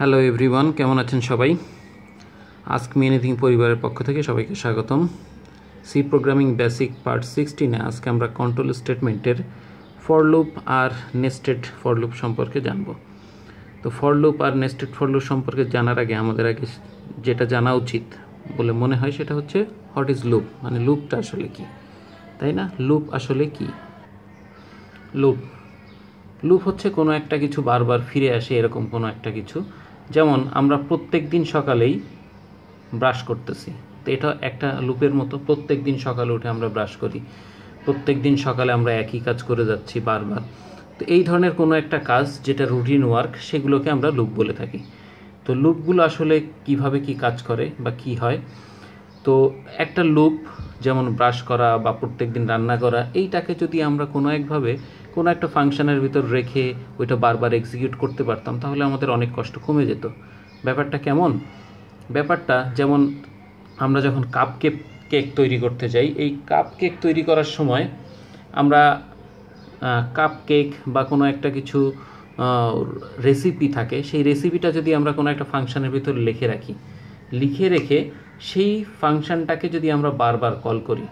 hello everyone কেমন আছেন সবাই আস্ক মি এনিথিং পরিবারের পক্ষ থেকে সবাইকে স্বাগতম সি প্রোগ্রামিং বেসিক পার্ট সিক্সটিনে আজকে আমরা কন্ট্রোল স্টেটমেন্টের ফরলুপ আর নেস্টেড ফরলুপ সম্পর্কে জানব তো ফরলুপ আর নেস্টেড ফরলুপ সম্পর্কে জানার আগে আমাদের আগে যেটা জানা উচিত বলে মনে হয় সেটা হচ্ছে হোয়াট ইজ লুপ মানে লুপটা আসলে কি তাই না লুপ আসলে কি লুপ লুপ হচ্ছে কোনো একটা কিছু বারবার ফিরে আসে এরকম কোনো একটা কিছু যেমন আমরা প্রত্যেক দিন সকালেই ব্রাশ করতেছি তো এটা একটা লুপের মতো প্রত্যেক দিন সকালে উঠে আমরা ব্রাশ করি প্রত্যেক দিন সকালে আমরা একই কাজ করে যাচ্ছি বারবার তো এই ধরনের কোনো একটা কাজ যেটা রুটিন ওয়ার্ক সেগুলোকে আমরা লুপ বলে থাকি তো লুপগুলো আসলে কিভাবে কি কাজ করে বা কি হয় তো একটা লুপ যেমন ব্রাশ করা বা প্রত্যেক দিন রান্না করা এইটাকে যদি আমরা কোনো একভাবে কোনো একটা ফাংশানের ভিতর রেখে ওইটা বারবার এক্সিকিউট করতে পারতাম তাহলে আমাদের অনেক কষ্ট কমে যেত ব্যাপারটা কেমন ব্যাপারটা যেমন আমরা যখন কাপ কেক কেক তৈরি করতে যাই এই কাপ কেক তৈরি করার সময় আমরা কাপ কেক বা কোনো একটা কিছু রেসিপি থাকে সেই রেসিপিটা যদি আমরা কোনো একটা ফাংশানের ভিতর লিখে রাখি লিখে রেখে সেই ফাংশনটাকে যদি আমরা বারবার কল করি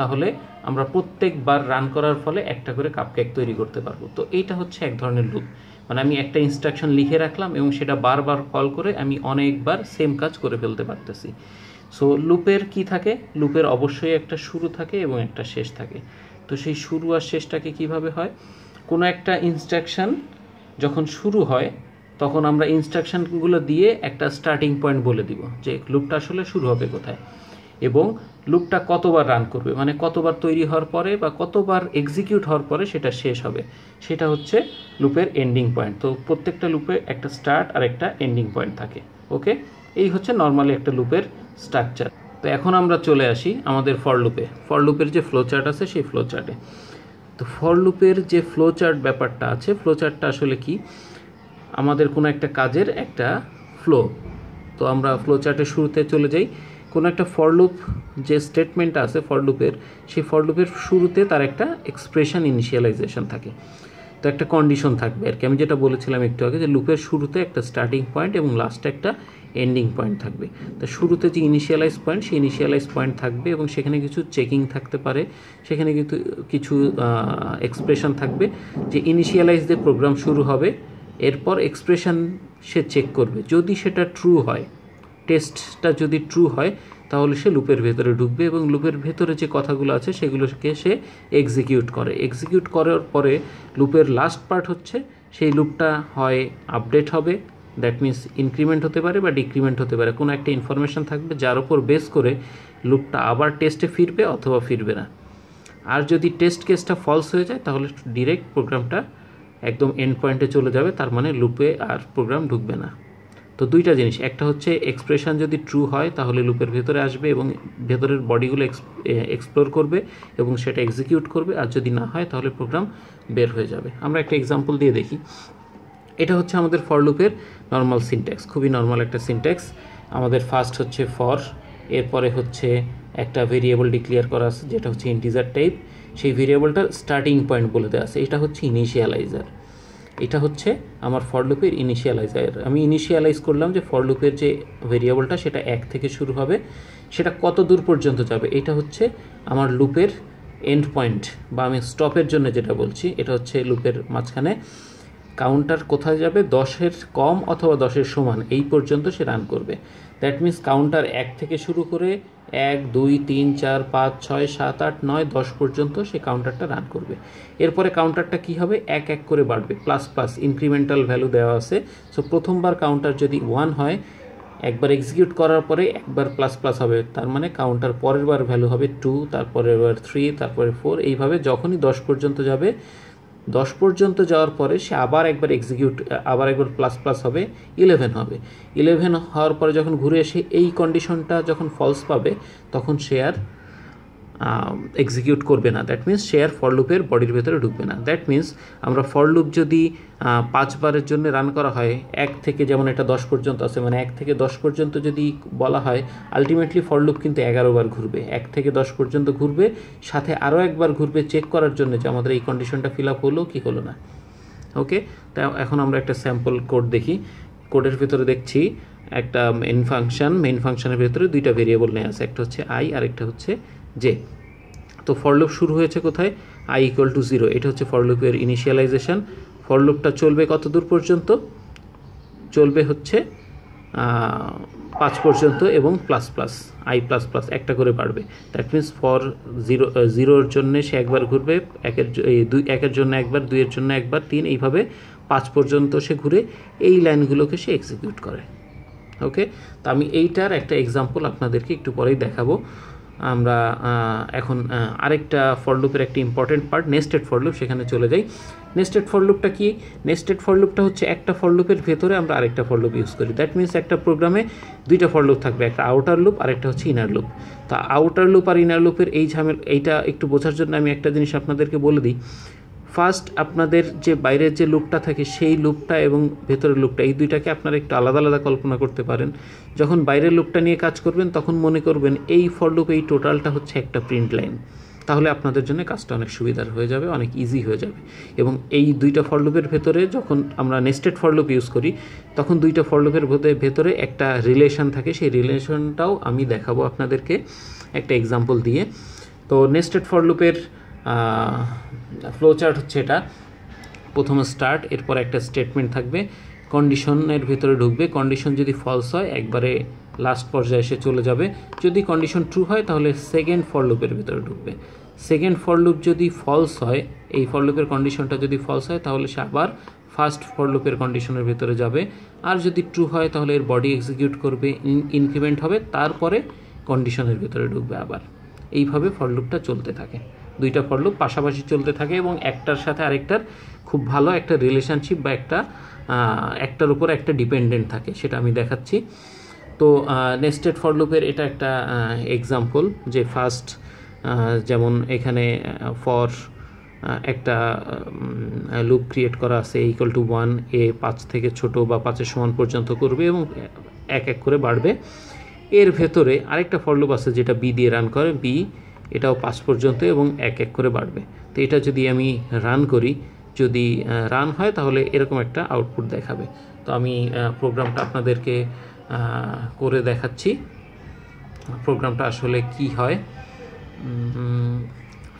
তাহলে আমরা প্রত্যেকবার রান করার ফলে একটা করে কাপকেক তৈরি করতে পারবো তো এইটা হচ্ছে এক ধরনের লুপ মানে আমি একটা ইনস্ট্রাকশন লিখে রাখলাম এবং সেটা বারবার কল করে আমি অনেকবার সেম কাজ করে ফেলতে পারতেছি সো লুপের কি থাকে লুপের অবশ্যই একটা শুরু থাকে এবং একটা শেষ থাকে তো সেই শুরু আর শেষটাকে কিভাবে হয় কোনো একটা ইনস্ট্রাকশান যখন শুরু হয় তখন আমরা ইনস্ট্রাকশানগুলো দিয়ে একটা স্টার্টিং পয়েন্ট বলে দিব যে লুপটা আসলে শুরু হবে কোথায় এবং লুপটা কতবার রান করবে মানে কতবার তৈরি হওয়ার পরে বা কতবার এক্সিকিউট হওয়ার পরে সেটা শেষ হবে সেটা হচ্ছে লুপের এন্ডিং পয়েন্ট তো প্রত্যেকটা লুপে একটা স্টার্ট আর একটা এন্ডিং পয়েন্ট থাকে ওকে এই হচ্ছে নর্মালি একটা লুপের স্ট্রাকচার তো এখন আমরা চলে আসি আমাদের ফর লুপে ফর লুপের যে ফ্লো চার্ট আছে সেই ফ্লো চার্টে তো ফর লুপের যে ফ্লো চার্ট ব্যাপারটা আছে ফ্লো চার্টটা আসলে কি আমাদের কোনো একটা কাজের একটা ফ্লো তো আমরা ফ্লো চার্টের শুরুতে চলে যাই কোনো একটা ফরলুপ যে স্টেটমেন্ট আছে ফরলুপের সেই ফরলুপের শুরুতে তার একটা এক্সপ্রেশন ইনিশিয়ালাইজেশন থাকে তো একটা কন্ডিশন থাকবে আর কি আমি যেটা বলেছিলাম একটু আগে যে লুপের শুরুতে একটা স্টার্টিং পয়েন্ট এবং লাস্টে একটা এন্ডিং পয়েন্ট থাকবে তো শুরুতে যে ইনিশিয়ালাইজ পয়েন্ট সেই ইনিশিয়ালাইজ পয়েন্ট থাকবে এবং সেখানে কিছু চেকিং থাকতে পারে সেখানে কিন্তু কিছু এক্সপ্রেশন থাকবে যে ইনিশিয়ালাইজ দিয়ে প্রোগ্রাম শুরু হবে এরপর এক্সপ্রেশন সে চেক করবে যদি সেটা ট্রু হয় টেস্টটা যদি ট্রু হয় তাহলে সে লুপের ভেতরে ঢুকবে এবং লুপের ভেতরে যে কথাগুলো আছে সেগুলোকে সে এক্সিকিউট করে এক্সিকিউট করার পরে লুপের লাস্ট পার্ট হচ্ছে সেই লুপটা হয় আপডেট হবে দ্যাট মিন্স ইনক্রিমেন্ট হতে পারে বা ডিক্রিমেন্ট হতে পারে কোনো একটা ইনফরমেশান থাকবে যার ওপর বেস করে লুপটা আবার টেস্টে ফিরবে অথবা ফিরবে না আর যদি টেস্ট কেসটা ফলস হয়ে যায় তাহলে ডিরেক্ট প্রোগ্রামটা একদম এন্ড পয়েন্টে চলে যাবে তার মানে লুপে আর প্রোগ্রাম ঢুকবে না তো দুইটা জিনিস একটা হচ্ছে এক্সপ্রেশন যদি ট্রু হয় তাহলে লুপের ভেতরে আসবে এবং ভেতরের বডিগুলো এক্সপ্লোর করবে এবং সেটা এক্সিকিউট করবে আর যদি না হয় তাহলে প্রোগ্রাম বের হয়ে যাবে আমরা একটা এক্সাম্পল দিয়ে দেখি এটা হচ্ছে আমাদের ফর লুপের নর্মাল সিনট্যাক্স খুবই নর্মাল একটা সিনট্যাক্স আমাদের ফার্স্ট হচ্ছে ফর এরপরে হচ্ছে একটা ভেরিয়েবল ডিক্লিয়ার করা আছে যেটা হচ্ছে ইন্টিজার টাইপ সেই ভেরিয়েবলটার স্টার্টিং পয়েন্ট বলে দেওয়া আছে এটা হচ্ছে ইনিশিয়ালাইজার এটা হচ্ছে আমার ফর লুপের ইনিশিয়ালাইজার আমি ইনিশিয়ালাইজ করলাম যে ফর লুপের যে ভেরিয়েবলটা সেটা এক থেকে শুরু হবে সেটা কত দূর পর্যন্ত যাবে এটা হচ্ছে আমার লুপের এন্ড পয়েন্ট বা আমি স্টপের জন্য যেটা বলছি এটা হচ্ছে লুপের মাঝখানে কাউন্টার কোথায় যাবে দশের কম অথবা দশের সমান এই পর্যন্ত সে রান করবে দ্যাট মিন্স কাউন্টার এক থেকে শুরু করে এক দুই তিন চার পাঁচ ছয় সাত আট নয় দশ পর্যন্ত সে কাউন্টারটা রান করবে এরপরে কাউন্টারটা কি হবে এক এক করে বাড়বে প্লাস প্লাস ইনক্রিমেন্টাল ভ্যালু দেওয়া আছে সো প্রথমবার কাউন্টার যদি ওয়ান হয় একবার এক্সিকিউট করার পরে একবার প্লাস প্লাস হবে তার মানে কাউন্টার পরের বার ভ্যালু হবে টু তারপরের বার থ্রি তারপরে ফোর এইভাবে যখনই দশ পর্যন্ত যাবে দশ পর্যন্ত যাওয়ার পরে সে আবার একবার এক্সিকিউট আবার একবার প্লাস প্লাস হবে ইলেভেন হবে ইলেভেন হওয়ার পরে যখন ঘুরে এসে এই কন্ডিশনটা যখন ফলস পাবে তখন সে আর এক্সিকিউট করবে না দ্যাট মিন্স সে আর ফর লুপের বডির ভেতরে ঢুকবে না দ্যাট মিন্স আমরা ফর লুপ যদি পাঁচবারের জন্য রান করা হয় এক থেকে যেমন এটা দশ পর্যন্ত আছে মানে এক থেকে দশ পর্যন্ত যদি বলা হয় আলটিমেটলি ফর লুপ কিন্তু এগারো বার ঘুরবে এক থেকে দশ পর্যন্ত ঘুরবে সাথে আরও একবার ঘুরবে চেক করার জন্য যে আমাদের এই কন্ডিশনটা ফিল আপ হলো কি হলো না ওকে তা এখন আমরা একটা স্যাম্পল কোড দেখি কোডের ভিতরে দেখছি একটা মেন ফাংশন মেন ফাংশনের ভিতরে দুইটা ভেরিয়েবল নেওয়া আছে একটা হচ্ছে আই আর একটা হচ্ছে যে তো ফরলুপ শুরু হয়েছে কোথায় আই ইকুয়াল টু জিরো এটা হচ্ছে ফরলুপের ইনিশিয়ালাইজেশন ফরলুপটা চলবে কত দূর পর্যন্ত চলবে হচ্ছে পাঁচ পর্যন্ত এবং plus plus I plus plus একটা করে বাড়বে দ্যাট মিন্স ফর জিরো জিরোর জন্য সে একবার ঘুরবে একের দুই একের জন্য একবার দুইয়ের জন্য একবার তিন এইভাবে পাঁচ পর্যন্ত সে ঘুরে এই লাইনগুলোকে সে এক্সিকিউট করে ওকে তো আমি এইটার একটা এক্সাম্পল আপনাদেরকে একটু পরেই দেখাবো আমরা এখন আরেকটা ফরলুপের একটি ইম্পর্টেন্ট পার্ট নেস্টেড ফরলুপ সেখানে চলে যাই নেস্টেড ফরলুপটা কি নেস্টেড ফরলুপটা হচ্ছে একটা ফরলুপের ভেতরে আমরা আরেকটা ফরলুপ ইউজ করি দ্যাট মিনস একটা প্রোগ্রামে দুইটা ফরলুপ থাকবে একটা আউটার লুপ আর একটা হচ্ছে ইনার লুপ তা আউটার লুপ আর ইনার লুপের এই ঝামেল এইটা একটু বোঝার জন্য আমি একটা জিনিস আপনাদেরকে বলে দিই ফার্স্ট আপনাদের যে বাইরের যে লুপটা থাকে সেই লুপটা এবং ভেতরের লুপটা এই দুইটাকে আপনারা একটু আলাদা আলাদা কল্পনা করতে পারেন যখন বাইরের লুপটা নিয়ে কাজ করবেন তখন মনে করবেন এই ফর লুপ এই টোটালটা হচ্ছে একটা প্রিন্ট লাইন তাহলে আপনাদের জন্য কাজটা অনেক সুবিধার হয়ে যাবে অনেক ইজি হয়ে যাবে এবং এই দুইটা ফরলুপের ভেতরে যখন আমরা নেস্টেড ফরলুপ ইউজ করি তখন দুইটা ফরলুপের ভেতরে একটা রিলেশন থাকে সেই রিলেশনটাও আমি দেখাবো আপনাদেরকে একটা এক্সাম্পল দিয়ে তো নেস্টেড ফরলুপের লুপের ফ্লোচার্ট হচ্ছে এটা প্রথম স্টার্ট এরপর একটা স্টেটমেন্ট থাকবে কন্ডিশনের ভেতরে ঢুকবে কন্ডিশন যদি ফলস হয় একবারে লাস্ট পর্যায়ে এসে চলে যাবে যদি কন্ডিশন ট্রু হয় তাহলে সেকেন্ড ফর লুপের ভেতরে ঢুকবে সেকেন্ড ফর লুপ যদি ফলস হয় এই ফর লুপের কন্ডিশনটা যদি ফলস হয় তাহলে সে আবার ফার্স্ট ফর লুপের কন্ডিশনের ভেতরে যাবে আর যদি ট্রু হয় তাহলে এর বডি এক্সিকিউট করবে ইনক্রিমেন্ট হবে তারপরে কন্ডিশনের ভেতরে ঢুকবে আবার এইভাবে ফর লুপটা চলতে থাকে দুইটা ফর লুপ পাশাপাশি চলতে থাকে এবং একটার সাথে আরেকটার খুব ভালো একটা রিলেশনশিপ বা একটা একটার উপর একটা ডিপেন্ডেন্ট থাকে সেটা আমি দেখাচ্ছি তো নেস্টেড ফর লুপের এটা একটা এক্সাম্পল যে ফার্স্ট যেমন এখানে ফর একটা লুপ ক্রিয়েট করা আছে ইকুয়াল টু ওয়ান এ পাঁচ থেকে ছোট বা পাঁচের সমান পর্যন্ত করবে এবং এক এক করে বাড়বে এর ভেতরে আরেকটা ফর লুপ আছে যেটা বি দিয়ে রান করে বি এটাও পাঁচ পর্যন্ত এবং এক এক করে বাড়বে তো এটা যদি আমি রান করি যদি রান হয় তাহলে এরকম একটা আউটপুট দেখাবে তো আমি প্রোগ্রামটা আপনাদেরকে করে দেখাচ্ছি প্রোগ্রামটা আসলে কি হয়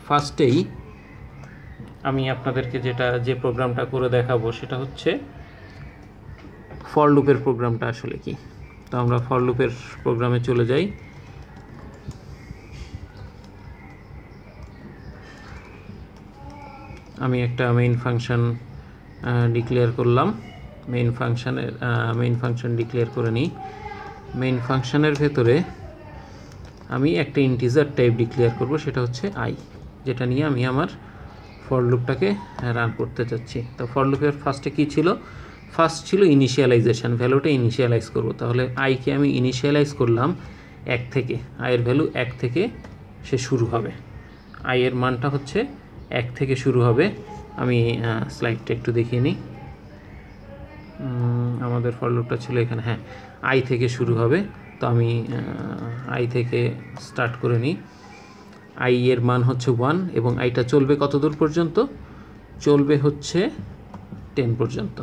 ফার্স্টেই আমি আপনাদেরকে যেটা যে প্রোগ্রামটা করে দেখাবো সেটা হচ্ছে ফল লুপের প্রোগ্রামটা আসলে কি তো আমরা ফল লুপের প্রোগ্রামে চলে যাই আমি একটা মেইন ফাংশন ডিক্লেয়ার করলাম মেইন ফাংশানের মেইন ফাংশন ডিক্লেয়ার করে নিই মেইন ফাংশানের ভেতরে আমি একটা ইন্টিজার টাইপ ডিক্লেয়ার করব সেটা হচ্ছে আই যেটা নিয়ে আমি আমার ফর লুপটাকে রান করতে চাচ্ছি তো ফর লুপের ফার্স্টে কী ছিল ফার্স্ট ছিল ইনিশিয়ালাইজেশন ভ্যালুটা ইনিশিয়ালাইজ করব তাহলে আইকে আমি ইনিশিয়ালাইজ করলাম এক থেকে আয়ের ভ্যালু এক থেকে সে শুরু হবে আয়ের মানটা হচ্ছে এক থেকে শুরু হবে আমি স্লাইডটা একটু দেখিয়ে নিই আমাদের ফলোটা ছিল এখানে হ্যাঁ আই থেকে শুরু হবে তো আমি আই থেকে স্টার্ট করে নিই আই এর মান হচ্ছে ওয়ান এবং আইটা চলবে কত দূর পর্যন্ত চলবে হচ্ছে টেন পর্যন্ত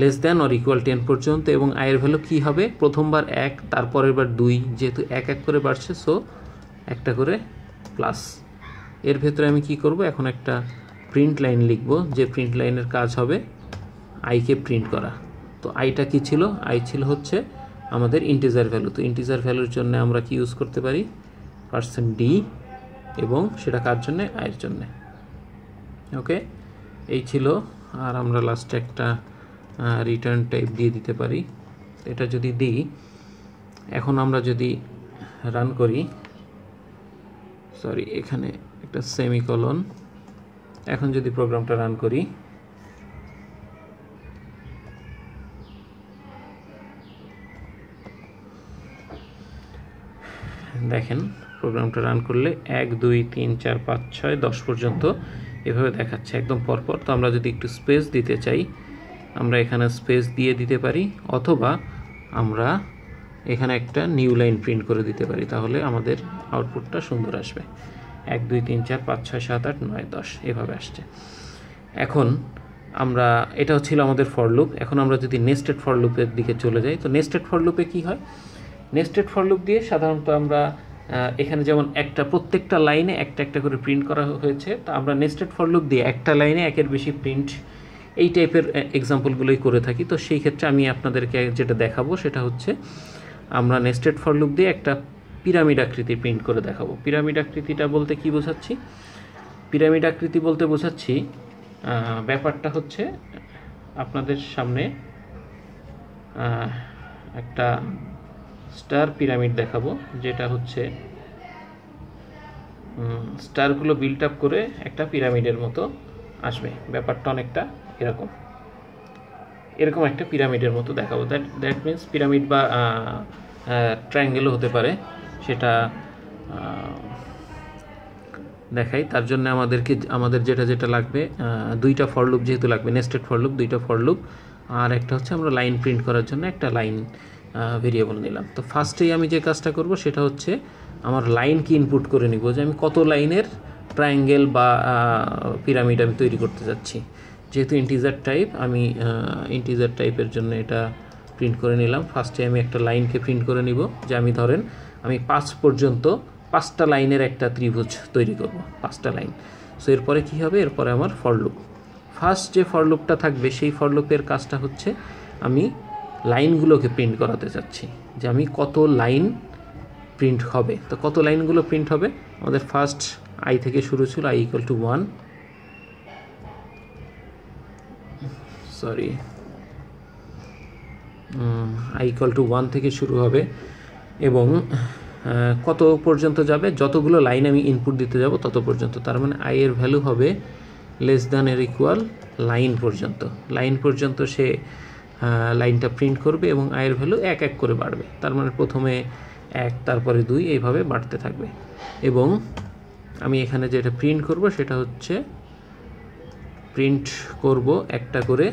less than or equal ten পর্যন্ত এবং আয়ের ভ্যালু কি হবে প্রথমবার এক তারপরের বার দুই যেহেতু এক এক করে বাড়ছে সো একটা করে প্লাস এর ভেতরে আমি কি করব এখন একটা প্রিন্ট লাইন লিখব যে প্রিন্ট লাইনের কাজ হবে আইকে প্রিন্ট করা তো আইটা কি ছিল আই ছিল হচ্ছে আমাদের ইন্টিজার ভ্যালু তো ইন্টিজার ভ্যালুর জন্য আমরা কি ইউজ করতে পারি পার্সেন্ট ডি এবং সেটা কার জন্যে আয়ের জন্যে ওকে এই ছিল আর আমরা লাস্টে একটা রিটার্ন টাইপ দিয়ে দিতে পারি এটা যদি দিই এখন আমরা যদি রান করি সরি এখানে একটা সেমিকলন এখন যদি প্রোগ্রামটা রান করি দেখেন প্রোগ্রামটা রান করলে এক দুই তিন চার পাঁচ ছয় দশ পর্যন্ত এভাবে দেখাচ্ছে একদম পরপর তো আমরা যদি একটু স্পেস দিতে চাই আমরা এখানে স্পেস দিয়ে দিতে পারি অথবা আমরা এখানে একটা নিউ লাইন প্রিন্ট করে দিতে পারি তাহলে আমাদের আউটপুটটা সুন্দর আসবে এক দুই তিন চার পাঁচ ছয় সাত আট নয় দশ এভাবে আসছে এখন আমরা এটাও ছিল আমাদের ফর লুপ এখন আমরা যদি নেস্টেড ফর লুপের দিকে চলে যাই তো নেস্টেড ফর লুপে কী হয় নেস্টেড ফর লুপ দিয়ে সাধারণত আমরা এখানে যেমন একটা প্রত্যেকটা লাইনে একটা একটা করে প্রিন্ট করা হয়েছে তো আমরা নেস্টেড ফর লুপ দিয়ে একটা লাইনে একের বেশি প্রিন্ট এই টাইপের এক্সাম্পলগুলোই করে থাকি তো সেই ক্ষেত্রে আমি আপনাদেরকে যেটা দেখাবো সেটা হচ্ছে আমরা নেস্টেড ফর লুপ দিয়ে একটা পিরামিড আকৃতি প্রিন্ট করে দেখাবো পিরামিড আকৃতিটা বলতে কি বোঝাচ্ছি পিরামিড আকৃতি বলতে বোঝাচ্ছি ব্যাপারটা হচ্ছে আপনাদের সামনে একটা স্টার পিরামিড দেখাবো যেটা হচ্ছে স্টারগুলো বিল্ড আপ করে একটা পিরামিডের মতো আসবে ব্যাপারটা অনেকটা এরকম এরকম একটা পিরামিডের মতো দেখাবো দ্যাট দ্যাট মিন্স পিরামিড বা ট্রায়াঙ্গেলও হতে পারে সেটা দেখাই তার জন্য আমাদেরকে আমাদের যেটা যেটা লাগবে দুইটা ফর লুপ যেহেতু লাগবে নেস্টেড ফর লুপ দুইটা ফর লুপ আর একটা হচ্ছে আমরা লাইন প্রিন্ট করার জন্য একটা লাইন ভেরিয়েবল নিলাম তো ফার্স্টেই আমি যে কাজটা করব সেটা হচ্ছে আমার লাইন কি ইনপুট করে নিব যে আমি কত লাইনের ট্রায়াঙ্গেল বা পিরামিড আমি তৈরি করতে যাচ্ছি যেহেতু ইন্টিজার টাইপ আমি ইন্টিজার টাইপের জন্য এটা প্রিন্ট করে নিলাম ফার্স্টে আমি একটা লাইনকে প্রিন্ট করে নিব যে আমি ধরেন আমি পাঁচ পর্যন্ত পাঁচটা লাইনের একটা ত্রিভুজ তৈরি করব পাঁচটা লাইন সো এরপরে কি হবে এরপরে আমার ফরলুপ ফার্স্ট যে ফরলুপটা থাকবে সেই ফরলুপের কাজটা হচ্ছে আমি লাইনগুলোকে প্রিন্ট করাতে চাচ্ছি যে আমি কত লাইন প্রিন্ট হবে তো কত লাইনগুলো প্রিন্ট হবে আমাদের ফার্স্ট আই থেকে শুরু ছিল I equal to one sorry I equal to one থেকে শুরু হবে এবং কত পর্যন্ত যাবে যতগুলো লাইন আমি ইনপুট দিতে যাব তত পর্যন্ত তার মানে আই এর ভ্যালু হবে less than or equal line পর্যন্ত লাইন পর্যন্ত সে লাইনটা প্রিন্ট করবে এবং আয়ের ভ্যালু এক এক করে বাড়বে তার মানে প্রথমে এক তারপরে দুই এইভাবে বাড়তে থাকবে এবং আমি এখানে যেটা প্রিন্ট করব সেটা হচ্ছে প্রিন্ট করব একটা করে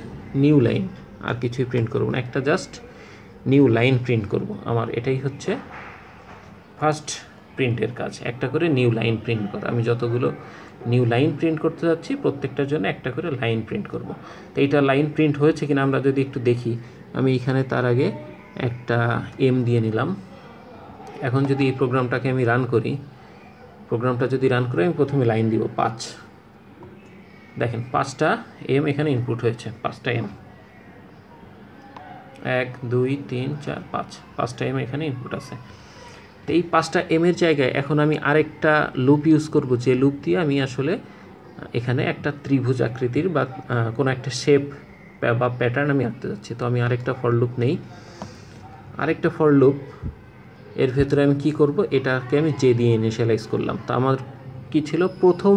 নিউ লাইন আর কিছুই প্রিন্ট করব না একটা জাস্ট নিউ লাইন প্রিন্ট করব আমার এটাই হচ্ছে ফার্স্ট প্রিন্টের কাজ একটা করে নিউ লাইন প্রিন্ট করা আমি যতগুলো নিউ লাইন প্রিন্ট করতে যাচ্ছি প্রত্যেকটার জন্য একটা করে লাইন প্রিন্ট করব তো এইটা লাইন প্রিন্ট হয়েছে কিনা আমরা যদি একটু দেখি আমি এখানে তার আগে একটা এম দিয়ে নিলাম এখন যদি এই প্রোগ্রামটাকে আমি রান করি প্রোগ্রামটা যদি রান করি আমি প্রথমে লাইন দিব পাঁচ দেখেন পাঁচটা এম এখানে ইনপুট হয়েছে পাঁচটা এম এক দুই তিন চার পাঁচ পাঁচটা এম এখানে ইনপুট আছে তো এই পাঁচটা এমের জায়গায় এখন আমি আরেকটা লুপ ইউজ করব যে লুপ দিয়ে আমি আসলে এখানে একটা ত্রিভুজ আকৃতির বা কোনো একটা শেপ বা প্যাটার্ন আমি আঁকতে যাচ্ছি তো আমি আরেকটা ফর লুপ নেই আরেকটা ফর লুপ এর ভেতরে আমি কি করব এটাকে আমি জে দিয়ে ইনিশিয়ালাইজ করলাম তো আমার কি ছিল প্রথম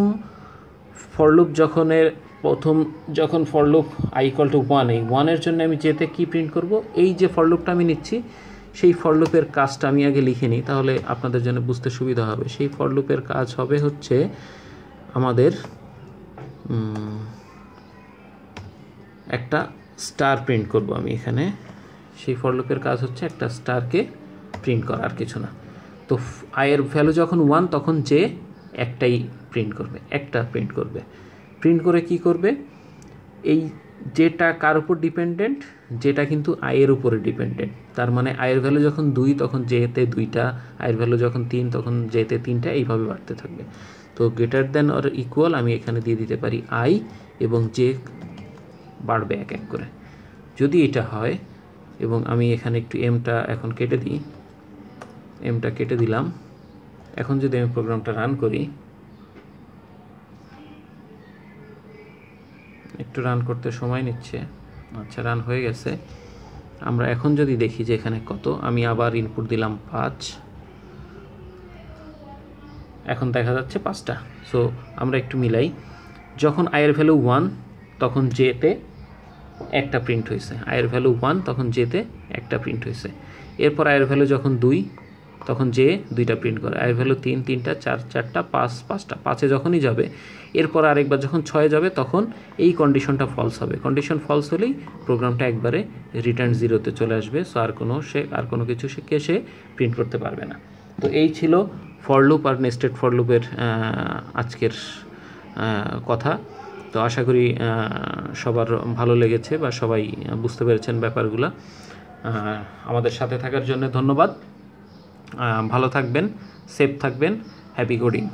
ফর লুপ যখন প্রথম যখন for I equal to one এই ওয়ানের জন্য আমি যেতে কি প্রিন্ট করব এই যে ফর আমি নিচ্ছি সেই ফরলুপের কাজটা আমি আগে লিখে নিই তাহলে আপনাদের জন্য বুঝতে সুবিধা হবে সেই ফরলুপের কাজ হবে হচ্ছে আমাদের একটা স্টার প্রিন্ট করব আমি এখানে সেই ফরলুপের কাজ হচ্ছে একটা স্টারকে প্রিন্ট করা আর কিছু না তো আয়ের ভ্যালু যখন ওয়ান তখন যে একটাই প্রিন্ট করবে একটা প্রিন্ট করবে প্রিন্ট করে কি করবে এই যেটা কার উপর ডিপেন্ডেন্ট যেটা কিন্তু আয়ের উপরে ডিপেন্ডেন্ট তার মানে আয়ের ভ্যালু যখন দুই তখন যেতে দুইটা আয়ের ভ্যালু যখন তিন তখন যেতে তিনটা এইভাবে বাড়তে থাকবে তো গ্রেটার দেন অর ইকুয়াল আমি এখানে দিয়ে দিতে পারি আই এবং জে বাড়বে এক এক করে যদি এটা হয় এবং আমি এখানে একটু এমটা এখন কেটে দিই এমটা কেটে দিলাম এখন যদি আমি প্রোগ্রামটা রান করি একটু রান করতে সময় নিচ্ছে আচ্ছা রান হয়ে গেছে আমরা এখন যদি দেখি যে এখানে কত আমি আবার ইনপুট দিলাম পাঁচ এখন দেখা যাচ্ছে পাঁচটা সো আমরা একটু মিলাই যখন আয়ের ভ্যালু ওয়ান তখন জেতে একটা প্রিন্ট হয়েছে আয়ের ভ্যালু ওয়ান তখন জেতে একটা প্রিন্ট হয়েছে এরপর আয়ের ভ্যালু যখন দুই তখন যে দুইটা প্রিন্ট করে আই ভ্যালু তিন তিনটা চার চারটা পাঁচ পাঁচটা পাঁচে যখনই যাবে এরপর আরেকবার যখন ছয়ে যাবে তখন এই কন্ডিশনটা ফলস হবে কন্ডিশন ফলস হলেই প্রোগ্রামটা একবারে রিটার্ন জিরোতে চলে আসবে সো আর কোনো সে আর কোনো কিছু সে কে সে প্রিন্ট করতে পারবে না তো এই ছিল ফরলুপ আর নেস্টেড ফরলুপের আজকের কথা তো আশা করি সবার ভালো লেগেছে বা সবাই বুঝতে পেরেছেন ব্যাপারগুলো আমাদের সাথে থাকার জন্য ধন্যবাদ ভালো থাকবেন সেফ থাকবেন হ্যাপি কোডিং